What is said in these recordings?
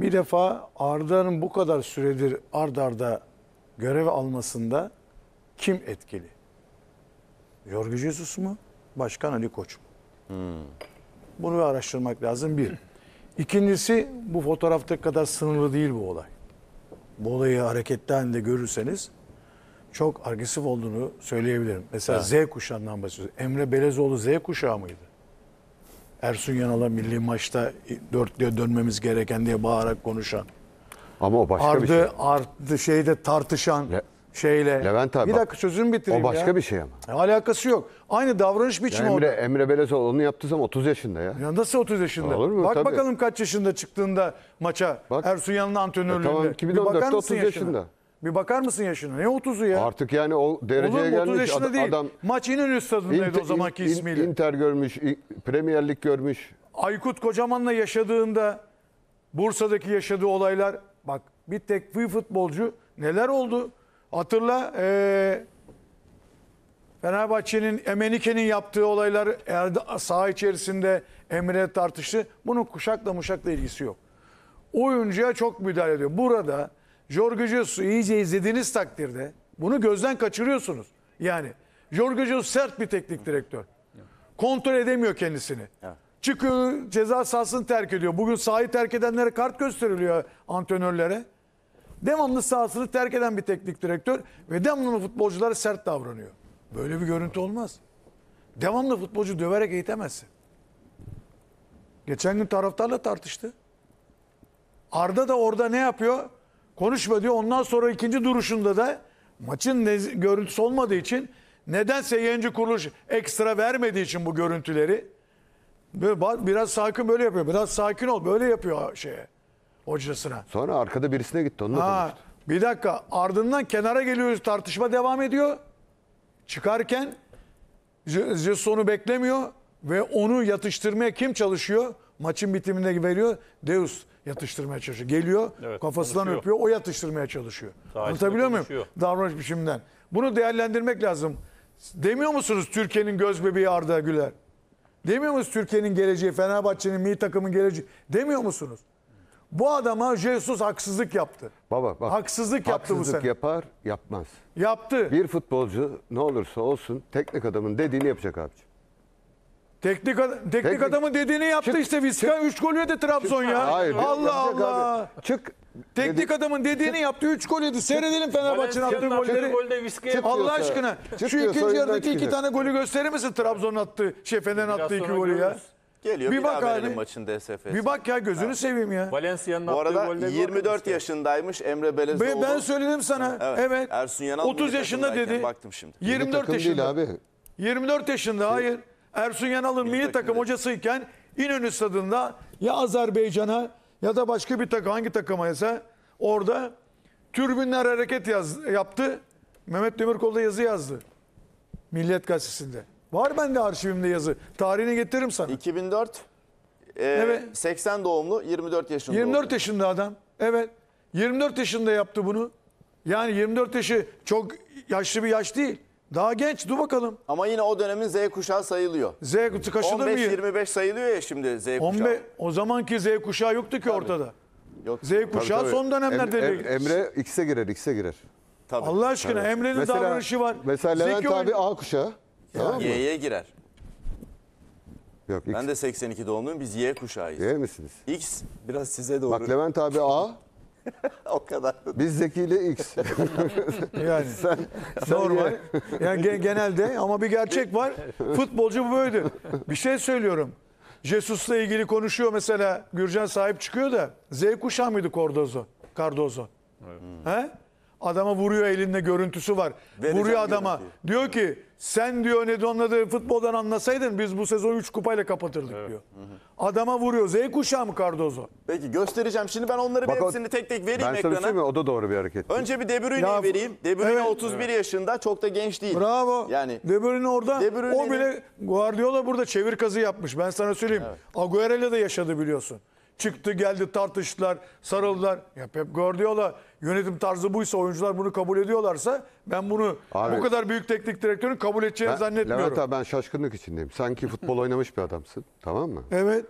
Bir defa Arda'nın bu kadar süredir ard arda görev almasında kim etkili? Jorge Jesus mu? Başkan Ali Koç mu? Hmm. Bunu bir araştırmak lazım bir. İkincisi bu fotoğrafta kadar sınırlı değil bu olay. Bu olayı hareketli halinde görürseniz çok agresif olduğunu söyleyebilirim. Mesela evet. Z kuşağından bahsediyoruz. Emre Belezoğlu Z kuşağı mıydı? Ersun Yanal'a milli maçta dörtlüye dönmemiz gereken diye bağırarak konuşan. Ama o başka ardı, bir şey. Ardı şeyde tartışan Le, şeyle. Levent abi. Bir dakika sözümü bitireyim O başka ya. bir şey ama. E, alakası yok. Aynı davranış biçimi yani Emre, orada. Emre Belezoğlu onu yaptıysam 30 yaşında ya. Ya nasıl 30 yaşında? Olur mu? Bak Tabii. bakalım kaç yaşında çıktığında maça Bak. Ersun Yanal'ın antrenörlüğünde. E, tamam 2014'te 30 yaşında. yaşında. Bir bakar mısın yaşına? Ne 30'u ya? Artık yani o dereceye Olur, 30 gelmiş adam, değil. adam. Maç İnönü stadındaydı o zamanki in, ismiyle. Inter görmüş, Premier Lig görmüş. Aykut Kocaman'la yaşadığında Bursa'daki yaşadığı olaylar bak bir tek bir futbolcu neler oldu? Hatırla ee, Fenerbahçe'nin Emenike'nin yaptığı olaylar Erda, saha içerisinde Emre tartıştı. Bunun kuşakla muşakla ilgisi yok. Oyuncuya çok müdahale ediyor. Burada Jorge Jesus'u iyice izlediğiniz takdirde bunu gözden kaçırıyorsunuz. Yani Jorge Jesus sert bir teknik direktör. Kontrol edemiyor kendisini. Evet. Çıkıyor ceza sahasını terk ediyor. Bugün sahayı terk edenlere kart gösteriliyor antrenörlere. Devamlı sahasını terk eden bir teknik direktör ve devamlı futbolculara sert davranıyor. Böyle bir görüntü olmaz. Devamlı futbolcu döverek eğitemezsin. Geçen gün taraftarla tartıştı. Arda da orada ne yapıyor? konuşma diyor. Ondan sonra ikinci duruşunda da maçın görüntüsü olmadığı için nedense yayıncı kuruluş ekstra vermediği için bu görüntüleri böyle, biraz sakin böyle yapıyor. Biraz sakin ol böyle yapıyor şeye hocasına. Sonra arkada birisine gitti onunla ha, Bir dakika ardından kenara geliyoruz tartışma devam ediyor. Çıkarken Jesus'u beklemiyor ve onu yatıştırmaya kim çalışıyor? Maçın bitiminde veriyor. Deus yatıştırmaya çalışıyor. Geliyor, evet, kafasından konuşuyor. öpüyor, o yatıştırmaya çalışıyor. Daha Anlatabiliyor muyum? Davranış biçiminden. Bunu değerlendirmek lazım. Demiyor musunuz Türkiye'nin göz bebeği Arda Güler? Demiyor musunuz Türkiye'nin geleceği, Fenerbahçe'nin, mi takımın geleceği? Demiyor musunuz? Bu adama Jesus haksızlık yaptı. Baba bak. Haksızlık yaptı haksızlık bu sene. Haksızlık yapar, yapmaz. Yaptı. Bir futbolcu ne olursa olsun teknik adamın dediğini yapacak abici. Teknik, teknik, teknik adamın dediğini yaptı çık, işte Viska 3 gol yedi Trabzon çık, ya. Hayır, Allah Allah. Abi. Çık. Teknik dedi, adamın dediğini çık, yaptı 3 gol yedi. Seyredelim Fenerbahçe'nin attığı golleri. Golde Allah aşkına çık, şu ikinci yarıdaki iki tane golü gösterir misin Trabzon attığı şey Fener'in attığı iki golü ya? Geliyor bir, bir bak daha hani, maçın DSF'si. Bir bak ya gözünü evet. seveyim ya. Valencia'nın Bu arada 24 yaşındaymış Emre Belezoğlu. Ben, ben söyledim sana. Evet. evet. Ersun Yanal 30 yaşında dedi. Baktım şimdi. 24 yaşında. abi. 24 yaşında şey- hayır. Ersun Yanal'ın milli, milli takım hocasıyken İnönü stadında ya Azerbaycan'a ya da başka bir takım hangi takıma ise orada türbünler hareket yaz, yaptı. Mehmet Demirkol da yazı yazdı. Milliyet gazetesinde. Var bende arşivimde yazı. Tarihini getiririm sana. 2004 e, evet. 80 doğumlu 24 yaşında. 24 oldu. yaşında adam. Evet. 24 yaşında yaptı bunu. Yani 24 yaşı çok yaşlı bir yaş değil. Daha genç dur bakalım. Ama yine o dönemin Z kuşağı sayılıyor. Z kuşağı kaşınır mı? 15-25 sayılıyor ya şimdi Z kuşağı. 15, o zamanki Z kuşağı yoktu ki ortada. Yok. Z kuşağı Tabii, tabii. son dönemlerde Em- Em- Emre X'e girer, X'e girer. Tabii. Allah aşkına Emre'nin davranışı var. Mesela Zeki Levent abi A kuşağı. Tamam mı? Y'ye girer. Yok X. Ben de 82 doğumluyum. Biz Y kuşağıyız. Değil misiniz? X biraz size doğru. Bak Levent abi A, o kadar. Biz Zeki X. yani sen, sen normal. Yani gen- genelde ama bir gerçek var. Futbolcu bu böyledir. Bir şey söylüyorum. Jesus'la ilgili konuşuyor mesela. Gürcan sahip çıkıyor da Z kuşağı mıydı Cordozo? Cardozo? He? Adama vuruyor elinde görüntüsü var. Vereceğim vuruyor adama. Görüntüyü. Diyor ki sen diyor ne onladı futboldan anlasaydın biz bu sezon 3 kupayla kapatırdık evet. diyor. Hı hı. Adama vuruyor. Z kuşağı mı Cardozo? Peki göstereceğim. Şimdi ben onları Bak, bir hepsini tek tek vereyim ben şey ekrana. Ben o da doğru bir hareket. Önce bir De Bruyne'yi vereyim. De Bruyne evet. 31 evet. yaşında çok da genç değil. Bravo. Yani De Bruyne orada. De Bruyne o bile Guardiola burada çevir kazı yapmış. Ben sana söyleyeyim. Evet. Agüero da yaşadı biliyorsun. Çıktı geldi tartıştılar, sarıldılar. Ya Pep Guardiola yönetim tarzı buysa, oyuncular bunu kabul ediyorlarsa ben bunu Abi, bu kadar büyük teknik direktörün kabul edeceğini ben, zannetmiyorum. Levent abi ben şaşkınlık içindeyim. Sanki futbol oynamış bir adamsın. Tamam mı? Evet.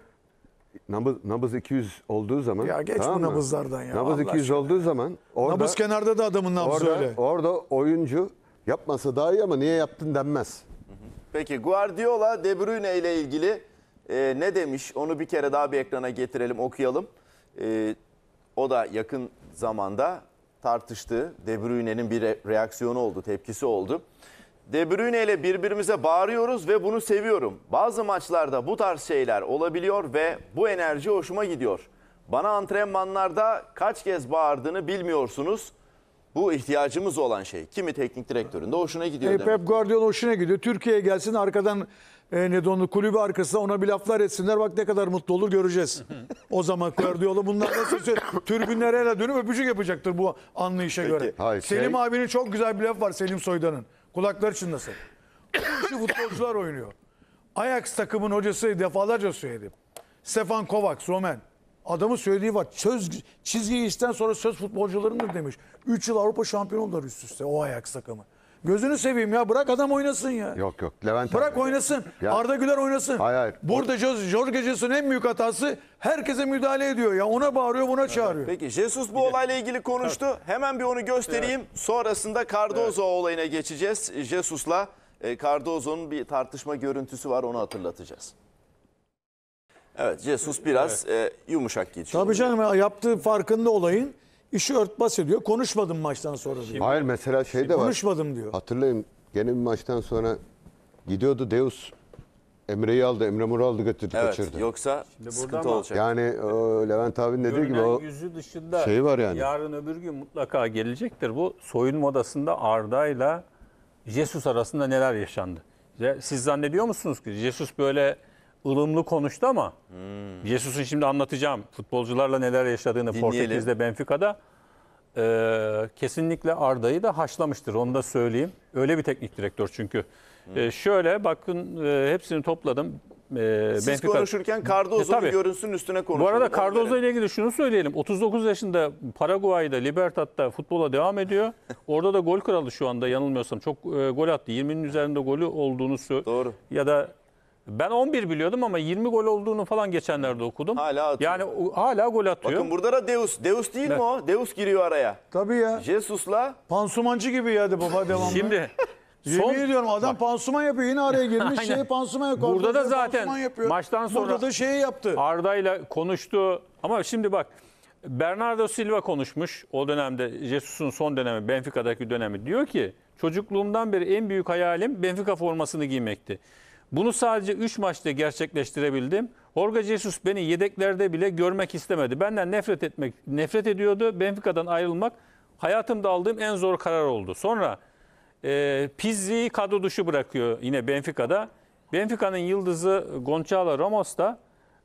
Nabız, nabız 200 olduğu zaman... Ya geç tamam bu nabızlardan ya. Nabız Allah 200 aşkına. olduğu zaman... Orada, nabız kenarda da adamın nabzı orada, öyle. Orada oyuncu yapmasa daha iyi ama niye yaptın denmez. Peki Guardiola De Bruyne ile ilgili e, ne demiş onu bir kere daha bir ekrana getirelim okuyalım. E, o da yakın zamanda tartıştı. De Bruyne'nin bir re reaksiyonu oldu, tepkisi oldu. De Bruyne ile birbirimize bağırıyoruz ve bunu seviyorum. Bazı maçlarda bu tarz şeyler olabiliyor ve bu enerji hoşuma gidiyor. Bana antrenmanlarda kaç kez bağırdığını bilmiyorsunuz. Bu ihtiyacımız olan şey. Kimi teknik direktöründe hoşuna gidiyor. Pep Guardiola hoşuna gidiyor. Türkiye'ye gelsin arkadan e, ne de onu kulübü arkasında ona bir laflar etsinler. Bak ne kadar mutlu olur göreceğiz. o zaman Guardiola bunlar nasıl türbünler hele dönüp öpücük yapacaktır bu anlayışa Peki, göre. Hayır, Selim şey... abinin çok güzel bir laf var Selim Soydan'ın. Kulaklar çınlasın. Şu futbolcular oynuyor. Ajax takımın hocası defalarca söyledi. Stefan Kovac, Romen. Adamın söylediği var. Söz, çizgi işten sonra söz futbolcularındır demiş. 3 yıl Avrupa şampiyonu oldular üst üste o Ajax takımı. Gözünü seveyim ya bırak adam oynasın ya. Yok yok Levent Bırak abi. oynasın. Ya. Arda Güler oynasın. Hayır, hayır. Burada Jorge Jesus'un en büyük hatası herkese müdahale ediyor. Ya ona bağırıyor buna çağırıyor. Peki Jesus bu olayla ilgili konuştu. Evet. Hemen bir onu göstereyim. Evet. Sonrasında Cardozo evet. olayına geçeceğiz. Jesus'la e, Cardozo'nun bir tartışma görüntüsü var onu hatırlatacağız. Evet Jesus biraz evet. E, yumuşak geçiyor. Tabii canım yaptığı farkında olayın işi örtbas ediyor. Konuşmadım maçtan sonra diyor. Hayır mesela şey de var. Konuşmadım diyor. Hatırlayın gene bir maçtan sonra gidiyordu Deus Emre'yi aldı, Emre Mur'u aldı götürdü Evet, kaçırdı. yoksa sıkıntı ama- olacak. Yani o Levent abinin dediği gibi Görünen o yüzü dışında şey var yani. yarın öbür gün mutlaka gelecektir. Bu soyunma odasında Arda'yla Jesus arasında neler yaşandı? Siz zannediyor musunuz ki Jesus böyle ılımlı konuştu ama hmm. Jesus'un şimdi anlatacağım futbolcularla neler yaşadığını Dinleyelim. Portekiz'de, Benfica'da e, kesinlikle Arda'yı da haşlamıştır. Onu da söyleyeyim. Öyle bir teknik direktör çünkü. Hmm. E, şöyle bakın e, hepsini topladım. E, Siz Benfica... konuşurken Cardozo'nun e, görünsünün üstüne konuşuyoruz. Bu arada Cardozo ile ilgili şunu söyleyelim. 39 yaşında Paraguay'da, Libertad'da futbola devam ediyor. Orada da gol kralı şu anda yanılmıyorsam. Çok e, gol attı. 20'nin üzerinde golü olduğunu Doğru. ya da ben 11 biliyordum ama 20 gol olduğunu falan geçenlerde okudum. Hala atıyor. Yani hala gol atıyor. Bakın burada da Deus. Deus değil mi o? Deus giriyor araya. Tabii ya. Jesus'la Pansumancı gibi yedi baba devamlı. Şimdi Yemin son ediyorum adam pansuman yapıyor. Yine araya girmiş Şeyi pansuman yapıyor. Burada da zaten maçtan sonra- Burada da şeyi yaptı. Arda'yla konuştu ama şimdi bak Bernardo Silva konuşmuş o dönemde Jesus'un son dönemi Benfica'daki dönemi diyor ki çocukluğumdan beri en büyük hayalim Benfica formasını giymekti. Bunu sadece 3 maçta gerçekleştirebildim. Jorge Jesus beni yedeklerde bile görmek istemedi. Benden nefret etmek nefret ediyordu. Benfica'dan ayrılmak hayatımda aldığım en zor karar oldu. Sonra e, Pizzi'yi kadro dışı bırakıyor yine Benfica'da. Benfica'nın yıldızı Gonçalo Ramos da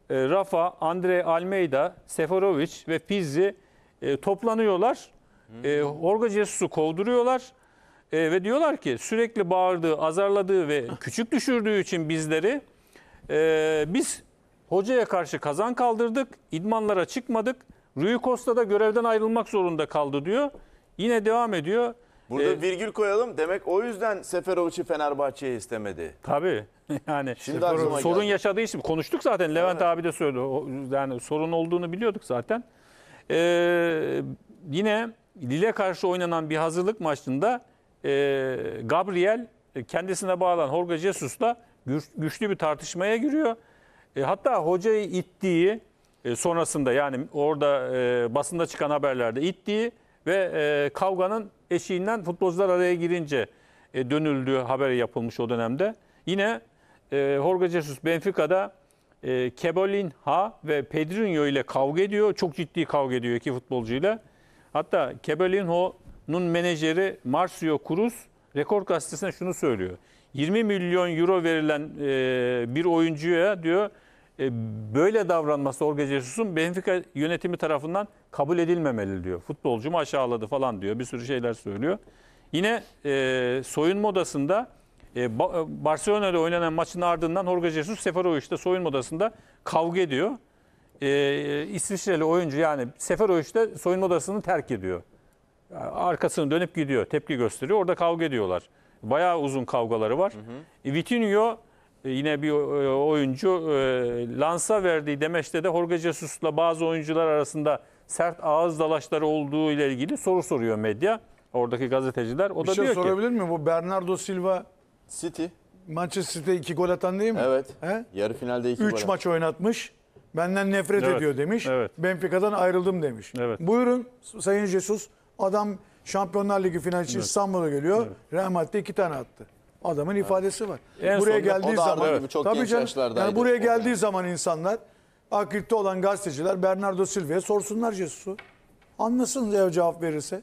e, Rafa, Andre Almeida, Seferovic ve Pizzi e, toplanıyorlar. E, Jorge Jesus'u kovduruyorlar. E, ve diyorlar ki sürekli bağırdığı, azarladığı ve küçük düşürdüğü için bizleri e, biz hocaya karşı kazan kaldırdık, idmanlara çıkmadık. Rui Costa da görevden ayrılmak zorunda kaldı diyor. Yine devam ediyor. Burada ee, virgül koyalım. Demek o yüzden Seferovic'i Fenerbahçe'ye istemedi. Tabii. Yani Şimdi sorun geldi. yaşadığı için konuştuk zaten. Levent evet. abi de söyledi. O, yani sorun olduğunu biliyorduk zaten. Ee, yine Lille karşı oynanan bir hazırlık maçında ee, Gabriel e, kendisine bağlan Jorge Jesus'la güçlü bir tartışmaya giriyor. E, hatta hocayı ittiği e, sonrasında yani orada basında çıkan haberlerde ittiği ve kavganın eşiğinden futbolcular araya girince e, dönüldüğü haberi yapılmış o dönemde. Yine Jorge Jesus Benfica'da e, Kebolin Ha ve Pedrinho ile kavga ediyor. Çok ciddi kavga ediyor iki futbolcuyla. Hatta Kebolin Ho nun menajeri Marcio Cruz Rekor Gazetesi'ne şunu söylüyor. 20 milyon euro verilen e, bir oyuncuya diyor e, böyle davranması Orge Jesus'un Benfica yönetimi tarafından kabul edilmemeli diyor. Futbolcumu aşağıladı falan diyor. Bir sürü şeyler söylüyor. Yine e, soyunma odasında e, e Barcelona'da oynanan maçın ardından Jorge Jesus işte soyunma odasında kavga ediyor. E, İsviçreli oyuncu yani işte soyunma odasını terk ediyor arkasını dönüp gidiyor. Tepki gösteriyor. Orada kavga ediyorlar. Bayağı uzun kavgaları var. Hı hı. Vitinho e, yine bir e, oyuncu e, Lansa verdiği demeçte de Jorge Jesus'la bazı oyuncular arasında sert ağız dalaşları olduğu ile ilgili soru soruyor medya. Oradaki gazeteciler. O bir da şey diyor sorabilir ki, mi? Bu Bernardo Silva City Manchester City'de iki gol atan değil mi? Evet. He? Yarı finalde iki Üç gol. Üç maç oynatmış. Benden nefret evet. ediyor demiş. Evet. Benfica'dan ayrıldım demiş. Evet. Buyurun Sayın Jesus Adam Şampiyonlar Ligi finali için İstanbul'a geliyor. Real Madrid'de iki tane attı. Adamın ifadesi var. En buraya geldiği zaman Arda gibi çok genç yaşlardaydı. yani buraya geldiği zaman insanlar akıllı olan gazeteciler Bernardo Silva'ya sorsunlar Jesus'u. Anlasın eğer cevap verirse.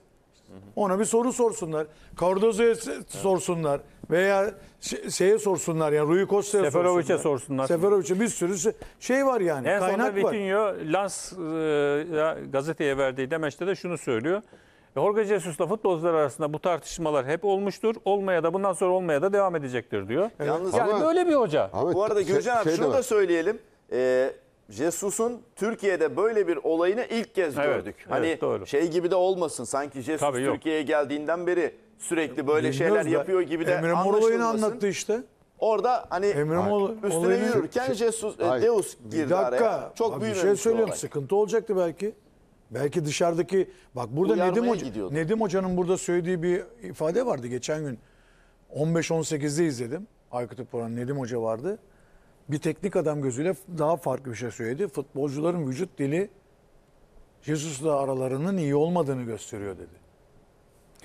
Ona bir soru sorsunlar. Cardozo'ya s- sorsunlar veya ş- şey, şeye sorsunlar yani Rui Costa'ya Seferovic'e sorsunlar. Seferovic'e bir sürü şey var yani En kaynak sonunda var. Vitinho Lans e, gazeteye verdiği demeçte de şunu söylüyor. Jorge Jesus'la futbolcular arasında bu tartışmalar hep olmuştur. Olmaya da bundan sonra olmaya da devam edecektir diyor. Yalnız yani ama- böyle bir hoca. Ahmet, Bu arada şey- Gürcan abi şey şunu da söyleyelim. Ee, Jesus'un Türkiye'de böyle bir olayını ilk kez Evet, gördük. evet, hani doğru. şey gibi de olmasın sanki Jesus Tabii, Türkiye'ye geldiğinden beri sürekli böyle şeyler yapıyor gibi de Emre Mor olayını anlaşılmasın. anlattı işte. Orada hani Emre üstüne olayını... yürürken Jesus, e, Deus girdi Bir araya. dakika. Çok büyük şey bir büyümemiş şey söylüyorum. olay. Sıkıntı olacaktı belki. Belki dışarıdaki bak burada Uyarmaya Nedim Hoca, gidiyordu. Nedim Hoca'nın burada söylediği bir ifade vardı geçen gün. 15-18'de izledim. Aykut Poran Nedim Hoca vardı. Bir teknik adam gözüyle daha farklı bir şey söyledi. Futbolcuların vücut dili Jesus'la aralarının iyi olmadığını gösteriyor dedi.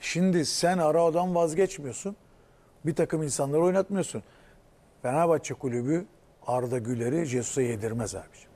Şimdi sen ara adam vazgeçmiyorsun. Bir takım insanları oynatmıyorsun. Fenerbahçe kulübü Arda Güler'i Jesus'a yedirmez abiciğim.